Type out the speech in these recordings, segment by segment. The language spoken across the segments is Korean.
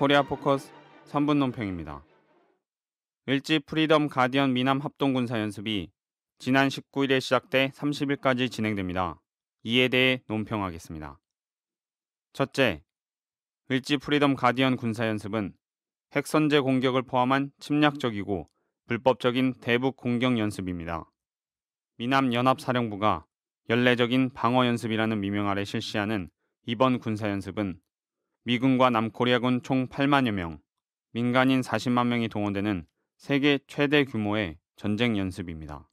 코리아 포커스 3분 논평입니다. 일지 프리덤 가디언 미남 합동군사 연습이 지난 19일에 시작돼 30일까지 진행됩니다. 이에 대해 논평하겠습니다. 첫째, 일지 프리덤 가디언 군사 연습은 핵선제 공격을 포함한 침략적이고 불법적인 대북 공격 연습입니다. 미남 연합사령부가 연례적인 방어 연습이라는 미명 아래 실시하는 이번 군사 연습은 미군과 남코리아군 총 8만여 명, 민간인 40만 명이 동원되는 세계 최대 규모의 전쟁 연습입니다.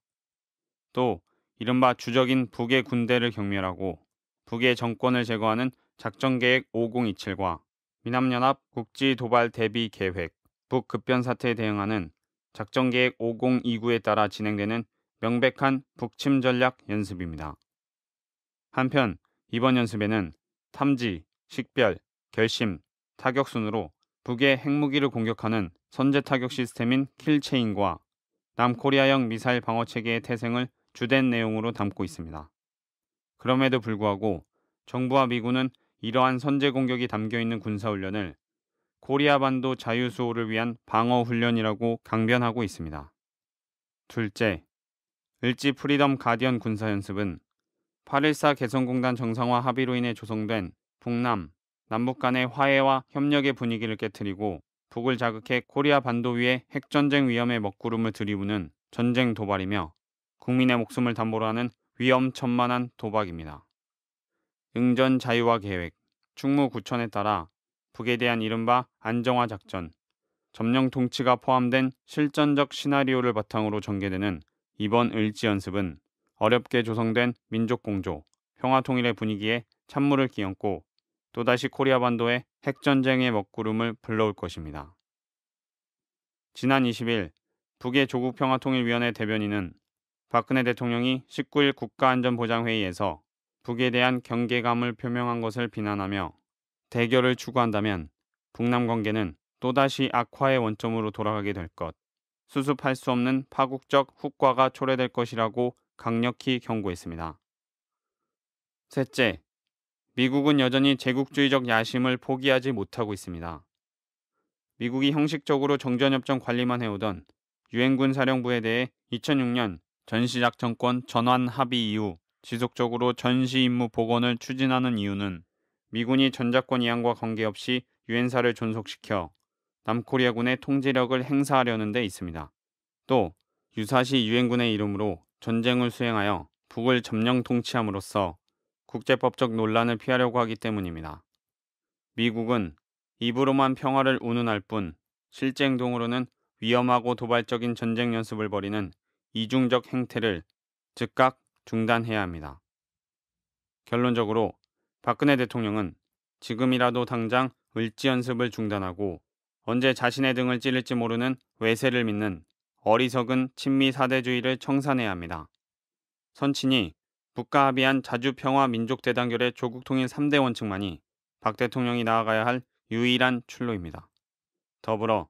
또 이른바 주적인 북의 군대를 경멸하고 북의 정권을 제거하는 작전계획 5027과 미남연합 국지도발 대비 계획, 북급변 사태에 대응하는 작전계획 5029에 따라 진행되는 명백한 북침 전략 연습입니다. 한편 이번 연습에는 탐지, 식별, 결심, 타격 순으로 북의 핵무기를 공격하는 선제 타격 시스템인 킬체인과 남코리아형 미사일 방어 체계의 태생을 주된 내용으로 담고 있습니다. 그럼에도 불구하고 정부와 미군은 이러한 선제 공격이 담겨 있는 군사 훈련을 코리아 반도 자유 수호를 위한 방어 훈련이라고 강변하고 있습니다. 둘째, 을지 프리덤 가디언 군사 연습은 8.14 개성공단 정상화 합의로 인해 조성된 북남, 남북 간의 화해와 협력의 분위기를 깨뜨리고 북을 자극해 코리아 반도 위의 핵전쟁 위험의 먹구름을 들이우는 전쟁 도발이며 국민의 목숨을 담보로 하는 위험천만한 도박입니다. 응전 자유화 계획, 충무 구천에 따라 북에 대한 이른바 안정화 작전, 점령 통치가 포함된 실전적 시나리오를 바탕으로 전개되는 이번 을지 연습은 어렵게 조성된 민족 공조, 평화 통일의 분위기에 찬물을 끼얹고 또다시 코리아 반도에 핵전쟁의 먹구름을 불러올 것입니다. 지난 20일 북의 조국평화통일위원회 대변인은 박근혜 대통령이 19일 국가안전보장회의에서 북에 대한 경계감을 표명한 것을 비난하며 대결을 추구한다면 북남 관계는 또다시 악화의 원점으로 돌아가게 될 것, 수습할 수 없는 파국적 후과가 초래될 것이라고 강력히 경고했습니다. 셋째, 미국은 여전히 제국주의적 야심을 포기하지 못하고 있습니다. 미국이 형식적으로 정전협정 관리만 해오던 유엔군 사령부에 대해 2006년 전시작 전권 전환 합의 이후 지속적으로 전시 임무 복원을 추진하는 이유는 미군이 전작권 이양과 관계없이 유엔사를 존속시켜 남코리아군의 통제력을 행사하려는 데 있습니다. 또 유사시 유엔군의 이름으로 전쟁을 수행하여 북을 점령 통치함으로써 국제법적 논란을 피하려고 하기 때문입니다. 미국은 입으로만 평화를 운운할 뿐 실제 행동으로는 위험하고 도발적인 전쟁 연습을 벌이는 이중적 행태를 즉각 중단해야 합니다. 결론적으로 박근혜 대통령은 지금이라도 당장 을지 연습을 중단하고 언제 자신의 등을 찌를지 모르는 외세를 믿는 어리석은 친미 사대주의를 청산해야 합니다. 선친이 국가 합의한 자주평화민족대단결의 조국 통일 3대 원칙만이 박 대통령이 나아가야 할 유일한 출로입니다. 더불어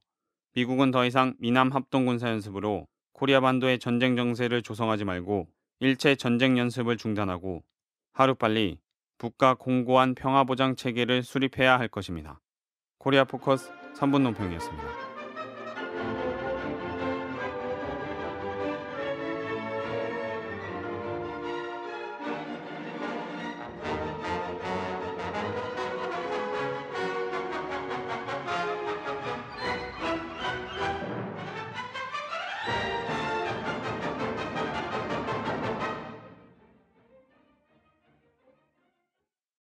미국은 더 이상 미남 합동군사연습으로 코리아 반도의 전쟁 정세를 조성하지 말고 일체 전쟁 연습을 중단하고 하루빨리 국가 공고한 평화보장 체계를 수립해야 할 것입니다. 코리아 포커스 3분 논평이었습니다.